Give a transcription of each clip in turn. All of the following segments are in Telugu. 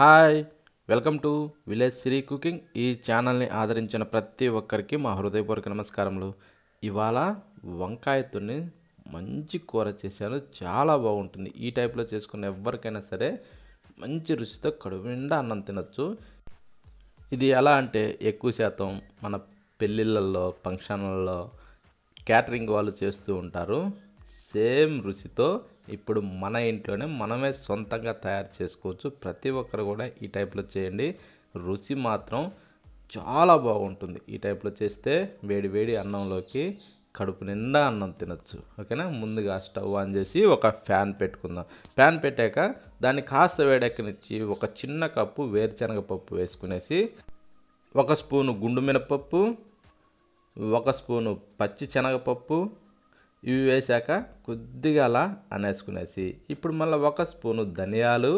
hi welcome to village Sri cooking ఈ ఛానల్ని ఆదరించిన ప్రతి ఒక్కరికి మా హృదయపూర్వక నమస్కారములు ఇవాళ వంకాయతోని మంచి కూర చేశాను చాలా బాగుంటుంది ఈ టైప్లో చేసుకున్న ఎవరికైనా సరే మంచి రుచితో కడుపు నిండా అన్నం తినచ్చు ఇది ఎలా అంటే ఎక్కువ శాతం మన పెళ్ళిళ్ళల్లో ఫంక్షన్లలో క్యాటరింగ్ వాళ్ళు చేస్తూ ఉంటారు సేమ్ రుచితో ఇప్పుడు మన ఇంట్లోనే మనమే సొంతంగా తయారు చేసుకోవచ్చు ప్రతి ఒక్కరు కూడా ఈ టైప్లో చేయండి రుచి మాత్రం చాలా బాగుంటుంది ఈ టైప్లో చేస్తే వేడి వేడి అన్నంలోకి కడుపు నిండా అన్నం తినచ్చు ఓకేనా ముందుగా స్టవ్ ఆన్ చేసి ఒక ఫ్యాన్ పెట్టుకుందాం ఫ్యాన్ పెట్టాక దాన్ని కాస్త వేడెక్కనిచ్చి ఒక చిన్న కప్పు వేరుశనగ పప్పు వేసుకునేసి ఒక స్పూను గుండు మినపప్పు ఒక స్పూను పచ్చి శనగపప్పు ఇవి వేసాక కొద్దిగా అలా అనేసుకునేసి ఇప్పుడు మళ్ళీ ఒక స్పూను ధనియాలు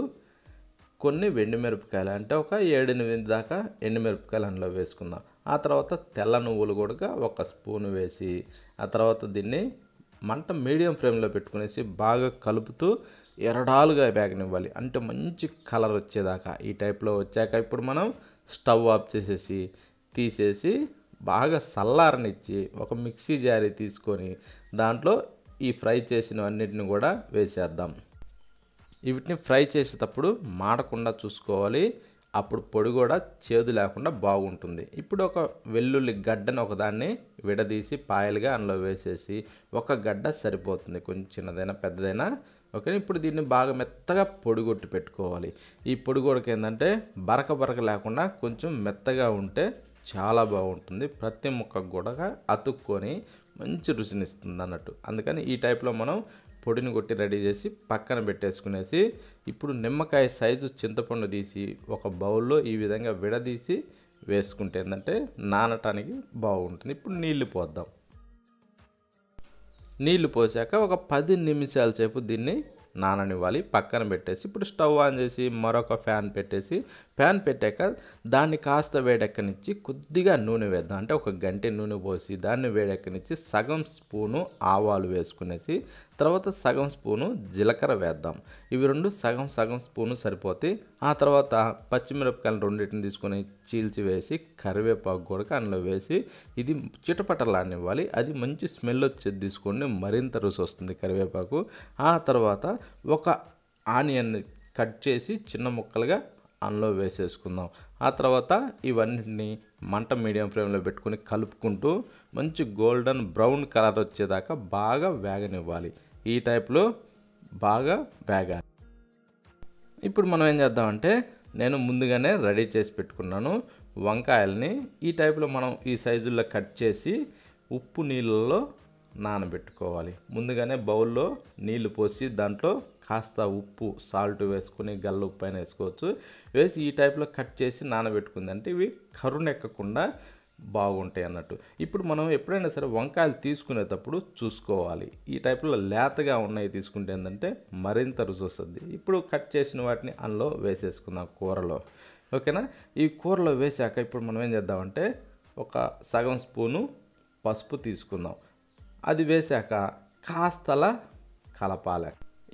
కొన్ని ఎండుమిరపకాయలు అంటే ఒక ఏడెనిమిది దాకా ఎండుమిరపకాయలు అందులో వేసుకుందాం ఆ తర్వాత తెల్ల నువ్వులు కూడా ఒక స్పూన్ వేసి ఆ తర్వాత దీన్ని మంట మీడియం ఫ్లేమ్లో పెట్టుకునేసి బాగా కలుపుతూ ఎరడాలుగా వేగనివ్వాలి అంటే మంచి కలర్ వచ్చేదాకా ఈ టైప్లో వచ్చాక ఇప్పుడు మనం స్టవ్ ఆఫ్ చేసేసి తీసేసి బాగా సల్లారనిచ్చి ఒక మిక్సీ జారీ తీసుకొని దాంట్లో ఈ ఫ్రై చేసినవన్నిటిని కూడా వేసేద్దాం వీటిని ఫ్రై చేసేటప్పుడు మాడకుండా చూసుకోవాలి అప్పుడు పొడి కూడా చేదు లేకుండా బాగుంటుంది ఇప్పుడు ఒక వెల్లుల్లి గడ్డను ఒకదాన్ని విడదీసి పాయలుగా అందులో వేసేసి ఒక గడ్డ సరిపోతుంది కొంచెం చిన్నదైనా పెద్దదైనా ఓకే ఇప్పుడు దీన్ని బాగా మెత్తగా పొడిగొట్టి పెట్టుకోవాలి ఈ పొడిగొడక ఏంటంటే బరక బరక లేకుండా కొంచెం మెత్తగా ఉంటే చాలా బాగుంటుంది ప్రతి ముక్క కూడా అతుక్కొని మంచి రుచిని ఇస్తుంది అన్నట్టు అందుకని ఈ టైప్లో మనం పొడిని కొట్టి రెడీ చేసి పక్కన పెట్టేసుకునేసి ఇప్పుడు నిమ్మకాయ సైజు చింతపండు తీసి ఒక బౌల్లో ఈ విధంగా విడదీసి వేసుకుంటే ఏంటంటే నానటానికి బాగుంటుంది ఇప్పుడు నీళ్లు పోద్దాం నీళ్లు పోసాక ఒక పది నిమిషాల సేపు దీన్ని నాననివ్వాలి పక్కన పెట్టేసి ఇప్పుడు స్టవ్ ఆన్ చేసి మరొక ఫ్యాన్ పెట్టేసి ఫ్యాన్ పెట్టాక దాన్ని కాస్త వేడెక్కనిచ్చి కొద్దిగా నూనె వేద్దాం అంటే ఒక గంటె నూనె పోసి దాన్ని వేడెక్కనిచ్చి సగం స్పూను ఆవాలు వేసుకునేసి తర్వాత సగం స్పూను జీలకర్ర వేద్దాం ఇవి రెండు సగం సగం స్పూను సరిపోతే ఆ తర్వాత పచ్చిమిరపకాయలు రెండింటిని తీసుకొని చీల్చి వేసి కరివేపాకు కూడా అందులో వేసి ఇది చిటపటలాడనివ్వాలి అది మంచి స్మెల్ వచ్చేది తీసుకోండి మరింత రుచి వస్తుంది కరివేపాకు ఆ తర్వాత ఒక ఆనియన్ని కట్ చేసి చిన్న ముక్కలుగా అందులో వేసేసుకుందాం ఆ తర్వాత ఇవన్నిటిని మంట మీడియం ఫ్లేమ్లో పెట్టుకుని కలుపుకుంటూ మంచి గోల్డెన్ బ్రౌన్ కలర్ వచ్చేదాకా బాగా వేగనివ్వాలి ఈ టైప్లో బాగా వేగాలి ఇప్పుడు మనం ఏం చేద్దామంటే నేను ముందుగానే రెడీ చేసి పెట్టుకున్నాను వంకాయల్ని ఈ టైప్లో మనం ఈ సైజుల్లో కట్ చేసి ఉప్పు నీళ్ళల్లో నానబెట్టుకోవాలి ముందుగానే బౌల్లో నీళ్లు పోసి దాంట్లో కాస్త ఉప్పు సాల్ట్ వేసుకొని గల్ల ఉప్పు పైన వేసుకోవచ్చు వేసి ఈ టైప్లో కట్ చేసి నానబెట్టుకుంది అంటే ఇవి కరుణెక్కకుండా బాగుంటాయి అన్నట్టు ఇప్పుడు మనం ఎప్పుడైనా సరే వంకాయలు తీసుకునేటప్పుడు చూసుకోవాలి ఈ టైప్లో లేతగా ఉన్నాయి తీసుకుంటే ఏంటంటే మరింత రుచి వస్తుంది ఇప్పుడు కట్ చేసిన వాటిని అందులో వేసేసుకుందాం కూరలో ఓకేనా ఈ కూరలో వేసాక ఇప్పుడు మనం ఏం చేద్దామంటే ఒక సగం స్పూను పసుపు తీసుకుందాం అది వేసాక కాస్తలా కలపాలి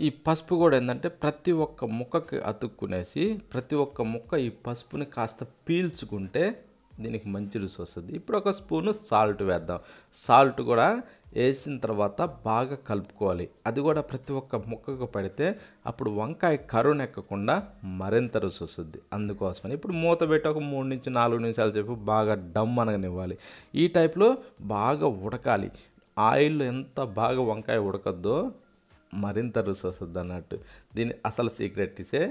ఈ పసుపు కూడా ఏంటంటే ప్రతి ఒక్క ముక్కకి అతుక్కునేసి ప్రతి ఒక్క ముక్క ఈ పసుపుని కాస్త పీల్చుకుంటే దీనికి మంచి రుచి వస్తుంది ఇప్పుడు ఒక స్పూను సాల్ట్ వేద్దాం సాల్ట్ కూడా వేసిన తర్వాత బాగా కలుపుకోవాలి అది కూడా ప్రతి ఒక్క ముక్కకు పడితే అప్పుడు వంకాయ కరుణ ఎక్కకుండా మరింత రుచి వస్తుంది అందుకోసమని ఇప్పుడు మూత పెట్టి ఒక మూడు నుంచి నాలుగు నిమిషాలు చెప్పి బాగా డమ్ అనగనివ్వాలి ఈ టైప్లో బాగా ఉడకాలి ఆయిల్ ఎంత బాగా వంకాయ ఉడకద్దో మరింత రుచి వస్తుంది అన్నట్టు దీని అసలు సీక్రెట్ ఇసే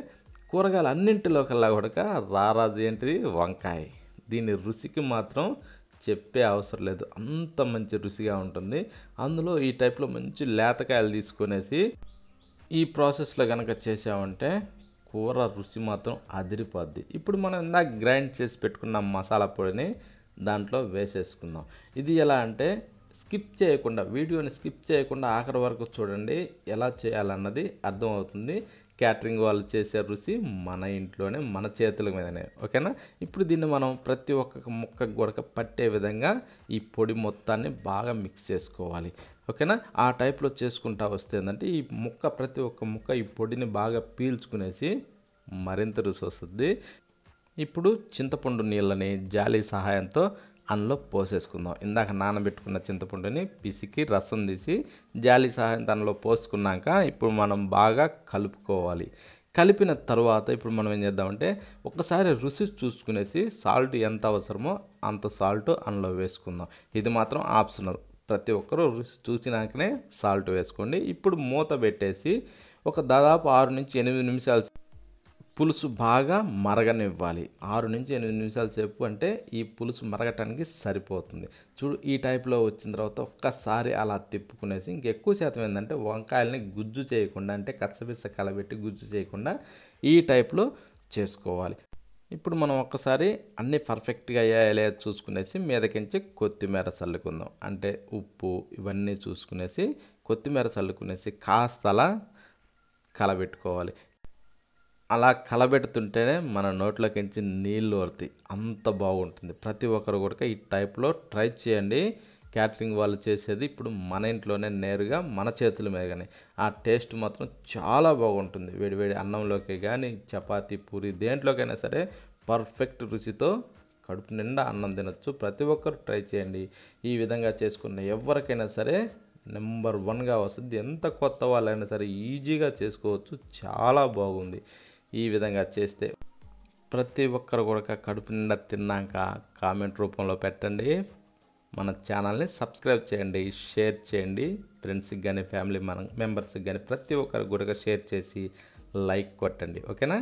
కూరగాయలు అన్నింటిలో కల్లా కూడక రారాజు ఏంటిది వంకాయ దీని రుచికి మాత్రం చెప్పే అవసరం లేదు అంత మంచి రుచిగా ఉంటుంది అందులో ఈ టైప్లో మంచి లేతకాయలు తీసుకునేసి ఈ ప్రాసెస్లో కనుక చేసామంటే కూర రుచి మాత్రం అదిరిపోద్ది ఇప్పుడు మనం ఇందాక గ్రైండ్ చేసి పెట్టుకున్న మసాలా పొడిని దాంట్లో వేసేసుకుందాం ఇది ఎలా అంటే స్కిప్ చేయకుండా వీడియోని స్కిప్ చేయకుండా ఆఖరి వరకు చూడండి ఎలా చేయాలన్నది అర్థమవుతుంది క్యాటరింగ్ వాళ్ళు చేసే రుచి మన ఇంట్లోనే మన చేతుల మీదనే ఓకేనా ఇప్పుడు దీన్ని మనం ప్రతి ఒక్క ముక్క గొడక పట్టే విధంగా ఈ పొడి మొత్తాన్ని బాగా మిక్స్ చేసుకోవాలి ఓకేనా ఆ టైప్లో చేసుకుంటా వస్తే ఏంటంటే ఈ ముక్క ప్రతి ఒక్క ముక్క ఈ పొడిని బాగా పీల్చుకునేసి మరింత రుచి వస్తుంది ఇప్పుడు చింతపండు నీళ్ళని జాలి సహాయంతో అందులో పోసేసుకుందాం ఇందాక నానబెట్టుకున్న చింతపండుని పిసికి రసం తీసి జాలి సహాయం దానిలో పోసుకున్నాక ఇప్పుడు మనం బాగా కలుపుకోవాలి కలిపిన తర్వాత ఇప్పుడు మనం ఏం చేద్దామంటే ఒకసారి రుచి చూసుకునేసి సాల్ట్ ఎంత అవసరమో అంత సాల్ట్ అందులో వేసుకుందాం ఇది మాత్రం ఆప్షనల్ ప్రతి ఒక్కరూ రుచి చూసినాకనే సాల్ట్ వేసుకోండి ఇప్పుడు మూత పెట్టేసి ఒక దాదాపు ఆరు నుంచి ఎనిమిది నిమిషాలు పులుసు బాగా మరగనివ్వాలి ఆరు నుంచి ఎనిమిది నిమిషాలు సేపు అంటే ఈ పులుసు మరగటానికి సరిపోతుంది చూడు ఈ టైప్లో వచ్చిన తర్వాత ఒక్కసారి అలా తిప్పుకునేసి ఇంకెక్కువ శాతం ఏంటంటే వంకాయలని గుజ్జు చేయకుండా అంటే కచ్చబిచ్చ కలబెట్టి గుజ్జు చేయకుండా ఈ టైప్లో చేసుకోవాలి ఇప్పుడు మనం ఒక్కసారి అన్నీ పర్ఫెక్ట్గా అయ్యాయా లేదా చూసుకునేసి మీదకించి కొత్తిమీర చల్లుకుందాం అంటే ఉప్పు ఇవన్నీ చూసుకునేసి కొత్తిమీర చల్లుకునేసి కాస్తలా కలబెట్టుకోవాలి అలా కలబెడుతుంటేనే మన నోట్లోకించి నీళ్ళు వరుతాయి అంత బాగుంటుంది ప్రతి ఒక్కరు కూడా ఈ టైప్లో ట్రై చేయండి క్యాటరింగ్ వాళ్ళు చేసేది ఇప్పుడు మన ఇంట్లోనే నేరుగా మన చేతుల మీద కానీ ఆ టేస్ట్ మాత్రం చాలా బాగుంటుంది వేడివేడి అన్నంలోకి కానీ చపాతి పూరి దేంట్లోకైనా సరే పర్ఫెక్ట్ రుచితో కడుపు నిండా అన్నం తినచ్చు ప్రతి ఒక్కరు ట్రై చేయండి ఈ విధంగా చేసుకున్న ఎవరికైనా సరే నెంబర్ వన్గా వస్తుంది ఎంత కొత్త వాళ్ళైనా సరే ఈజీగా చేసుకోవచ్చు చాలా బాగుంది ఈ విధంగా చేస్తే ప్రతి ఒక్కరు కూడా కడుపు నిండా తిన్నాక కామెంట్ రూపంలో పెట్టండి మన ఛానల్ని సబ్స్క్రైబ్ చేయండి షేర్ చేయండి ఫ్రెండ్స్కి కానీ ఫ్యామిలీ మన మెంబర్స్కి కానీ ప్రతి ఒక్కరు కూడా షేర్ చేసి లైక్ కొట్టండి ఓకేనా